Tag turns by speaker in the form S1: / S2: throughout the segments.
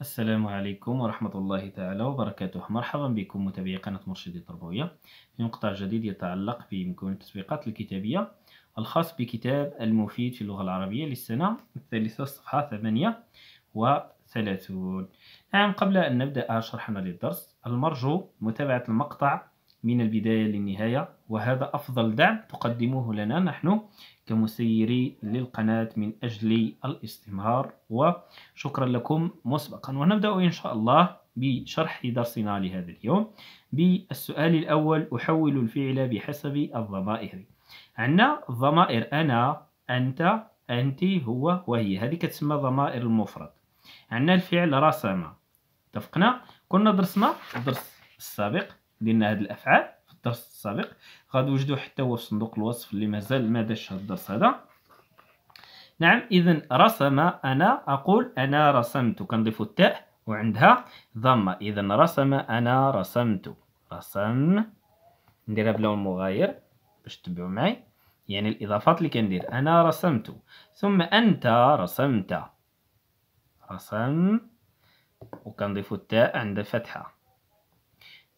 S1: السلام عليكم ورحمة الله تعالى وبركاته مرحبا بكم متابعي قناة مرشدي التربوية في مقطع جديد يتعلق بمكون التسويقات الكتابية الخاص بكتاب المفيد في اللغة العربية للسنة الثالثة صفحة وثلاثون نعم قبل أن نبدأ شرحنا للدرس المرجو متابعة المقطع من البداية للنهاية وهذا أفضل دعم تقدموه لنا نحن كمسيري للقناة من أجل الاستمرار وشكرا لكم مسبقا ونبدأ إن شاء الله بشرح درسنا لهذا اليوم بالسؤال الأول أحول الفعل بحسب الضمائر عندنا ضمائر أنا أنت أنت هو وهي هذه كتسمى ضمائر المفرد عندنا الفعل رسم اتفقنا كنا درسنا الدرس السابق ديالنا هاد الافعال في الدرس السابق غادي وجدوا حتى هو في صندوق الوصف اللي مازال ما داش هاد الدرس هذا نعم اذا رسم انا اقول انا رسمت كنضيفو التاء وعندها ضمه اذا رسم انا رسمت رسم نديرها بلون مغاير باش تبعوا معي يعني الاضافات اللي كندير انا رسمت ثم انت رسمت رسم وكنضيفو التاء عند الفتحه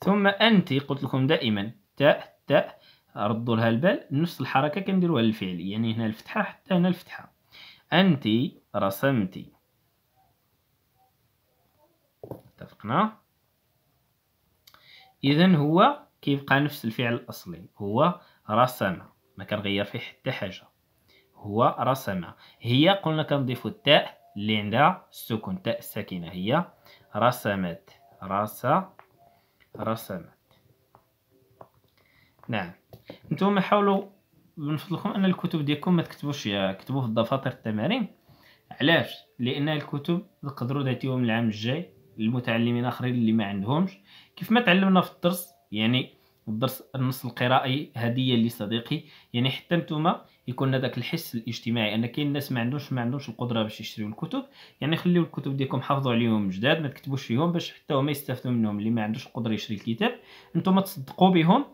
S1: ثم أنت قلت لكم دائما تاء تاء ردوا لها البال نفس الحركة كنديروها للفعل يعني هنا الفتحة حتى هنا الفتحة أنت رسمتي اتفقنا إذا هو كيبقى نفس الفعل الأصلي هو رسم ما كنغير فيه حتى حاجة هو رسم هي قلنا كنضيفو التاء اللي عندها السكون تاء الساكنة هي رسمت رسمت رسمت نعم نتوما حاولوا بنفضلكم ان الكتب ديالكم ما تكتبوش كتبوا في الدفاتر التمارين علاش لان الكتب تقدروا داتيوهم العام الجاي للمتعلمين اخرين اللي ما عندهمش كيف ما تعلمنا في الدرس يعني والدرس النص القرائي هديه لصديقي يعني حتى نتوما يكون هذاك الحس الاجتماعي ان كاين الناس ما عندهمش ما عندهمش القدره باش يشريو الكتب يعني خليو الكتب ديالكم حافظوا عليهم جداد ما تكتبوش فيهم باش حتى هما يستافدوا منهم اللي ما عندوش القدره يشري الكتاب نتوما تصدقوا بهم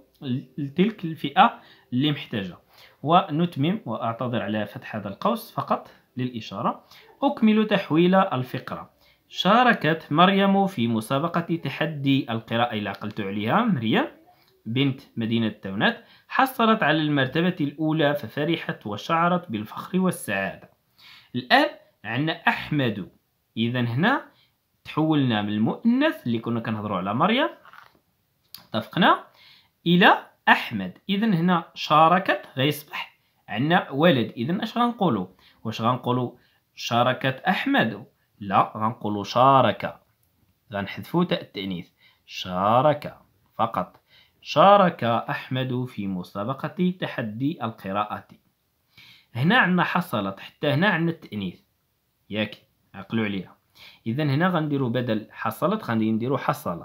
S1: لتلك الفئه اللي محتاجه ونتمم واعتذر على فتح هذا القوس فقط للاشاره اكمل تحويل الفقره شاركت مريم في مسابقه تحدي القراءه اللي عقلت عليها مريم بنت مدينة تونات حصلت على المرتبة الأولى ففرحت وشعرت بالفخر والسعادة الآن عندنا أحمد إذا هنا تحولنا من المؤنث اللي كنا كنهضروا على مريم اتفقنا إلى أحمد إذا هنا شاركت غيصبح عندنا ولد إذا أش غنقولوا واش غنقولوا شاركت أحمد لا غنقولوا شارك غنحذفوا تاء التأنيث شارك فقط شارك أحمد في مسابقة تحدي القراءة هنا عندنا حصلت حتى هنا عندنا التأنيث ياك عقلوا عليها إذا هنا غنديرو بدل حصلت غادي نديرو حصل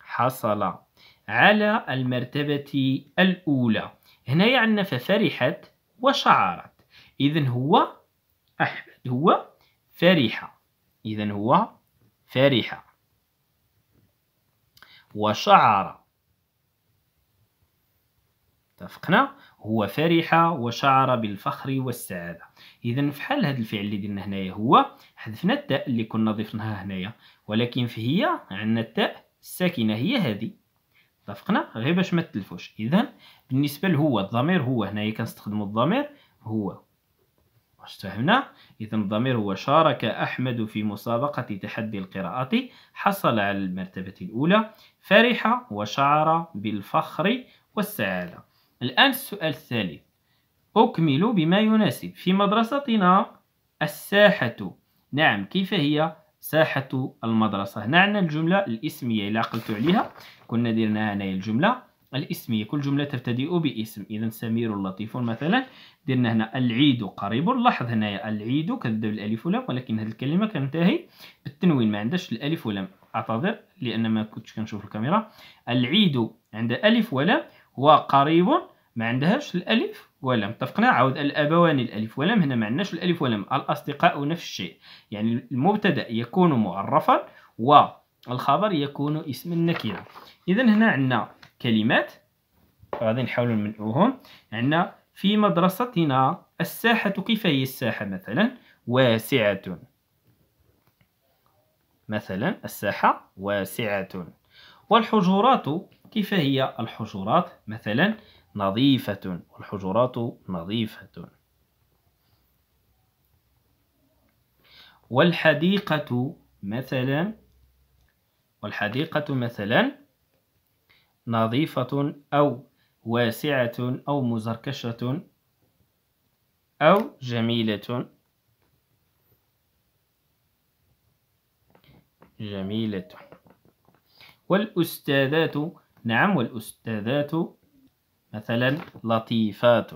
S1: حصل على المرتبة الأولى هنا عندنا ففرحت وشعرت إذا هو أحمد هو فرحة إذا هو فرحة وشعر اتفقنا هو فرح وشعر بالفخر والسعادة إذا فحال هذا الفعل اللي درنا هنايا هو حذفنا التاء اللي كنا ضفناها هنايا ولكن في هي عندنا التاء الساكنة هي هذه اتفقنا غير باش ما تلفوش إذا بالنسبة لهو الضمير هو هنايا كنستخدمو الضمير هو واش تفهمنا اذا الضمير هو شارك احمد في مسابقه تحدي القراءه حصل على المرتبه الاولى فرح وشعر بالفخر والسعاده الان السؤال الثالث اكمل بما يناسب في مدرستنا الساحه نعم كيف هي ساحه المدرسه هنا نعم، عندنا الجمله الاسميه الى عقلتوا عليها كنا درناها هنايا الجمله الاسمية كل جملة تبتدئ باسم إذا سمير لطيف مثلا درنا هنا العيد قريب لاحظ هنايا العيد كتبدا بالالف ولم ولكن هذه الكلمة كنتهي بالتنوين ما عندهاش الالف ولم أعتذر لأن ما كنتش كنشوف الكاميرا العيد عند ألف ولام وقريب ما عندهاش الالف ولم اتفقنا عاود الابوان الالف ولم هنا ما عندناش الالف ولم الاصدقاء نفس الشيء يعني المبتدا يكون معرفا و الخبر يكون اسم النكرة إذا هنا عندنا كلمات غادي نحاولو نمنعوهم عندنا في مدرستنا الساحة كيف هي الساحة مثلا واسعة مثلا الساحة واسعة والحجرات كيف هي الحجرات مثلا نظيفة والحجرات نظيفة والحديقة مثلا والحديقة مثلا نظيفة أو واسعة أو مزركشة أو جميلة جميلة والأستاذات نعم والأستاذات مثلا لطيفات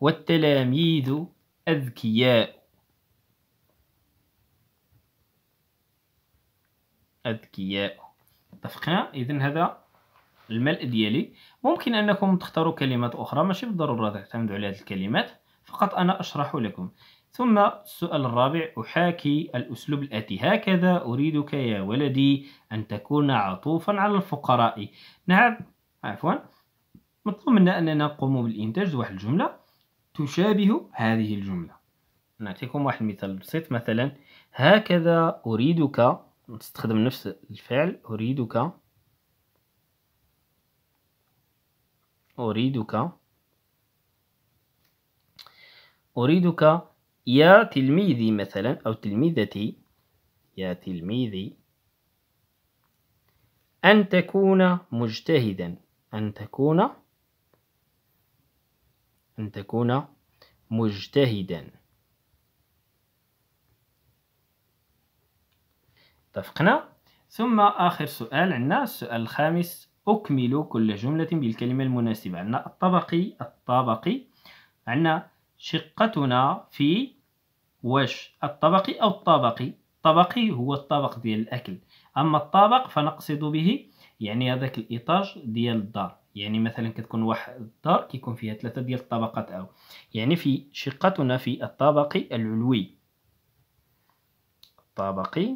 S1: والتلاميذ أذكياء أذكياء اتفقنا إذا هذا الملء ديالي ممكن أنكم تختاروا كلمات أخرى ماشي بالضرورة تعتمدوا على هذه الكلمات فقط أنا أشرح لكم ثم السؤال الرابع أحاكي الأسلوب الآتي هكذا أريدك يا ولدي أن تكون عطوفا على الفقراء نعم عفوا مطلوب منا أننا نقوم بالإنتاج واحد الجملة تشابه هذه الجملة نعطيكم واحد المثال بسيط مثلا هكذا أريدك تستخدم نفس الفعل أريدك أريدك أريدك يا تلميذي مثلا أو تلميذتي يا تلميذي أن تكون مجتهدا أن تكون أن تكون مجتهدا اتفقنا ثم آخر سؤال عندنا السؤال الخامس أكمل كل جملة بالكلمة المناسبة عندنا الطبقي الطبقي عندنا شقتنا في واش الطبقي أو الطبقي الطبقي هو الطبق ديال الأكل أما الطابق فنقصد به يعني هذاك الإيطاج ديال الدار يعني مثلا كتكون واحد الدار كيكون فيها ثلاثة ديال الطبقات أو يعني في شقتنا في الطبقي العلوي الطبقي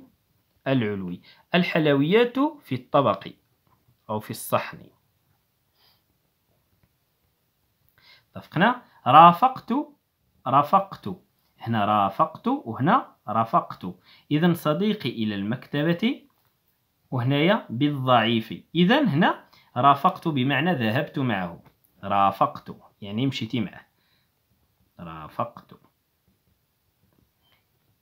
S1: العلوي الحلويات في الطبق أو في الصحن اتفقنا رافقت رافقت هنا رافقت وهنا رافقت إذا صديقي إلى المكتبة وهنايا بالضعيف إذا هنا رافقت بمعنى ذهبت معه رافقت يعني مشيتي معه رافقت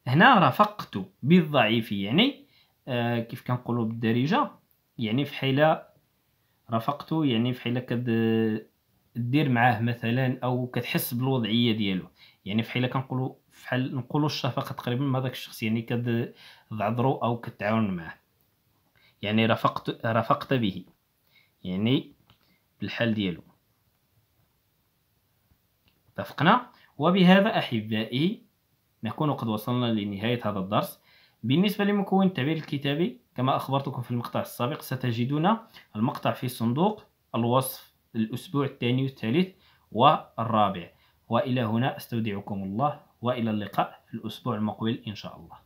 S1: هنا رافقت بالضعيف يعني آه، كيف كنقولوا بالدارجه يعني فحال رافقته يعني فحال كدير معاه مثلا او كتحس بالوضعيه ديالو يعني فحال كنقولوا فحال نقولوا الشفقه تقريبا مع داك الشخص يعني كتعذرو او كتعاون معاه يعني رافقت رافقت به يعني بالحال ديالو اتفقنا وبهذا احبائي نكون قد وصلنا لنهايه هذا الدرس بالنسبة لمكون التعبير الكتابي كما أخبرتكم في المقطع السابق ستجدون المقطع في صندوق الوصف الأسبوع الثاني والثالث والرابع وإلى هنا أستودعكم الله وإلى اللقاء في الأسبوع المقبل إن شاء الله